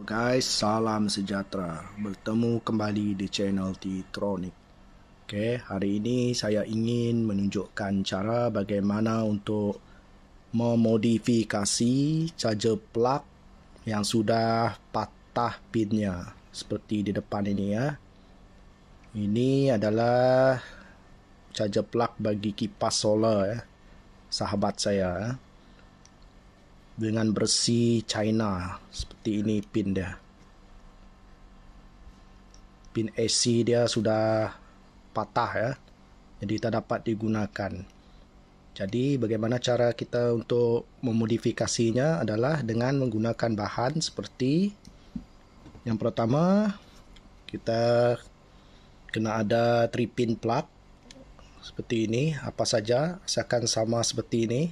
Guys, salam sejahtera. Bertemu kembali di channel T-Tronic. Oke, hari ini saya ingin menunjukkan cara bagaimana untuk memodifikasi charger plug yang sudah patah pinnya seperti di depan ini ya. Ini adalah charger plug bagi kipas solar ya. Sahabat saya ya dengan bersih China seperti ini pin dia pin AC dia sudah patah ya jadi tak dapat digunakan jadi bagaimana cara kita untuk memodifikasinya adalah dengan menggunakan bahan seperti yang pertama kita kena ada 3 pin plug seperti ini apa saja asalkan sama seperti ini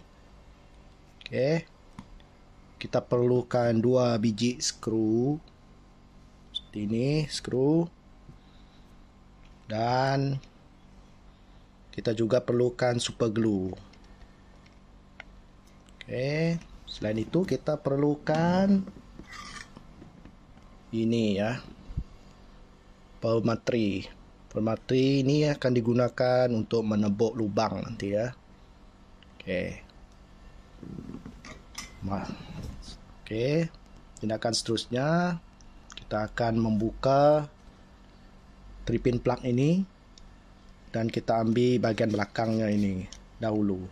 oke okay kita perlukan dua biji screw seperti ini screw dan kita juga perlukan super glue oke selain itu kita perlukan ini ya pematri pematri ini akan digunakan untuk menebuk lubang nanti ya oke okay. Oke, tindakan seterusnya kita akan membuka tripin pin plug ini dan kita ambil bagian belakangnya ini dahulu.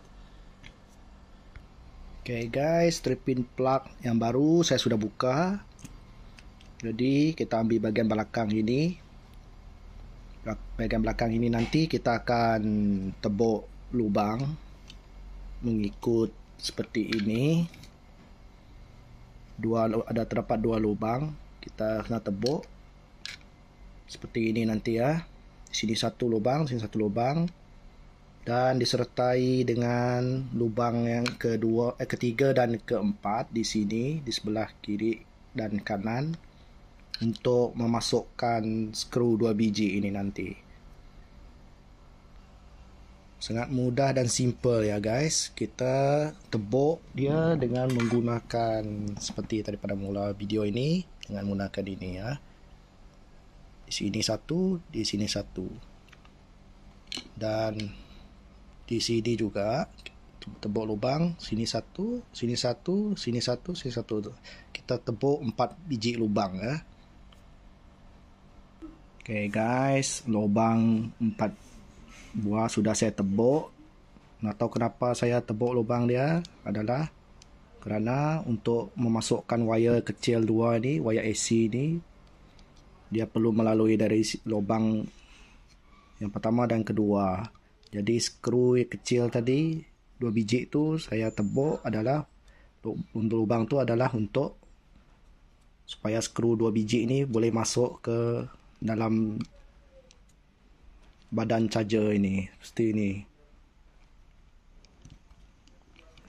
Oke okay guys, tripin pin plug yang baru saya sudah buka. Jadi kita ambil bagian belakang ini. Bagian belakang ini nanti kita akan tebok lubang mengikut seperti ini. dua ada terdapat dua lubang kita kena tebuk seperti ini nanti ya di sini satu lubang sini satu lubang dan disertai dengan lubang yang kedua eh, ketiga dan keempat di sini di sebelah kiri dan kanan untuk memasukkan skru dua biji ini nanti sangat mudah dan simple ya guys kita tebuk dia dengan menggunakan seperti tadi pada mula video ini dengan menggunakan ini ya di sini satu di sini satu dan di sini juga tebuk lubang sini satu sini satu sini satu sini satu kita tebuk empat biji lubang ya Oke okay guys, lubang 4 buah sudah saya tebuk nak tahu kenapa saya tebuk lubang dia adalah kerana untuk memasukkan wire kecil dua ni wire AC ni dia perlu melalui dari lubang yang pertama dan kedua jadi skru yang kecil tadi dua biji tu saya tebuk adalah untuk lubang tu adalah untuk supaya skru dua biji ni boleh masuk ke dalam badan charger ini seperti ini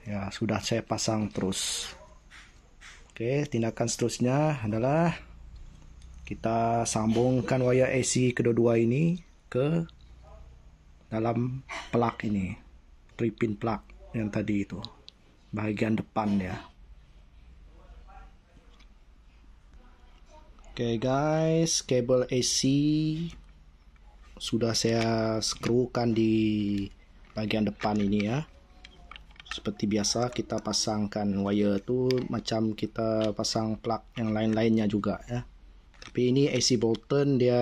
ya sudah saya pasang terus oke tindakan seterusnya adalah kita sambungkan wire AC kedua-dua ini ke dalam plug ini 3 pin plug yang tadi itu bagian depan ya oke okay guys kabel AC sudah saya skrukan di bagian depan ini ya seperti biasa kita pasangkan wire itu macam kita pasang plug yang lain-lainnya juga ya tapi ini AC Bolton dia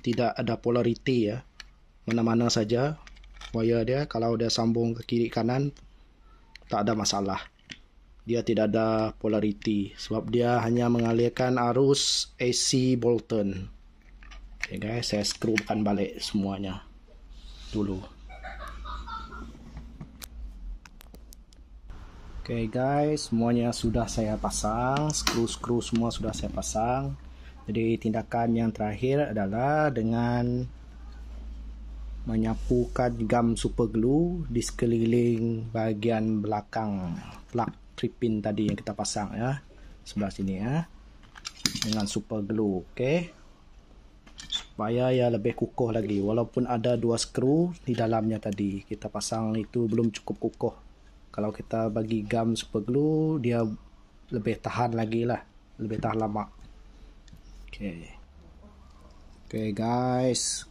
tidak ada polarity ya mana-mana saja wire dia kalau dia sambung ke kiri kanan tak ada masalah dia tidak ada polarity sebab dia hanya mengalirkan arus AC Bolton oke guys saya screwkan balik semuanya dulu oke guys semuanya sudah saya pasang screw-screw semua sudah saya pasang jadi tindakan yang terakhir adalah dengan menyapukan gam super glue di sekeliling bagian belakang plug tripin tadi yang kita pasang ya sebelah sini ya dengan super glue oke okay. supaya ya lebih kukuh lagi walaupun ada dua skru di dalamnya tadi kita pasang itu belum cukup kukuh kalau kita bagi gam super glue dia lebih tahan lagi lah lebih tahan lama okay. okay guys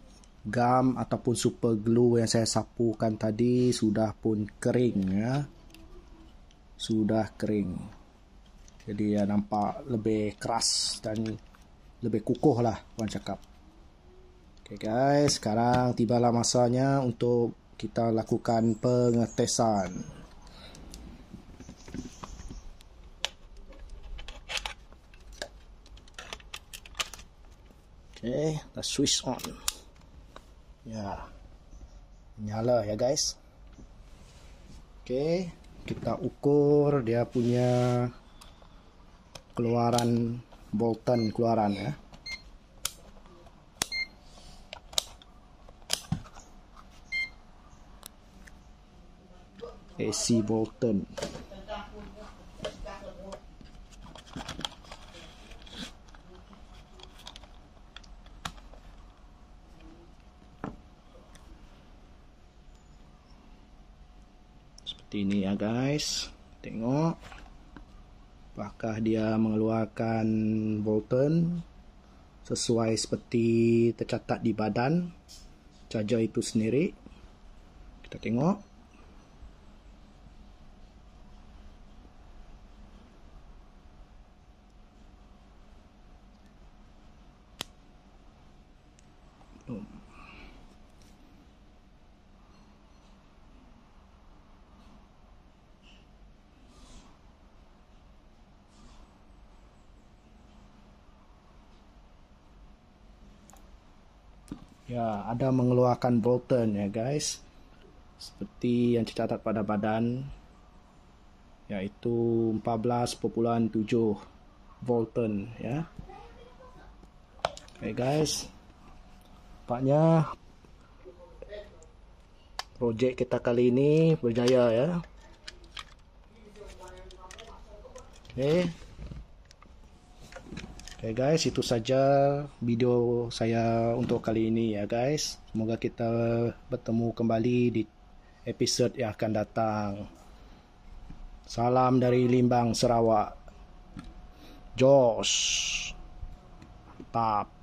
gam ataupun super glue yang saya sapukan tadi sudah pun kering ya sudah kering jadi ya nampak lebih keras dan lebih kukuh lah orang cakap Oke okay guys, sekarang tibalah masanya untuk kita lakukan pengetesan. Oke, okay, kita switch on. Ya. Nyala ya guys. Oke, okay, kita ukur dia punya keluaran Bolton keluaran ya AC eh, Bolton seperti ini ya guys tengok apakah dia mengeluarkan Bolton sesuai seperti tercatat di badan charger itu sendiri kita tengok ya ada mengeluarkan Bolton ya guys seperti yang tercatat pada badan yaitu 14.7 Bolton ya oke okay, guys nampaknya project kita kali ini berjaya ya oke okay. Oke okay guys, itu saja video saya untuk kali ini ya guys. Semoga kita bertemu kembali di episode yang akan datang. Salam dari Limbang Sarawak. Jos. Pap.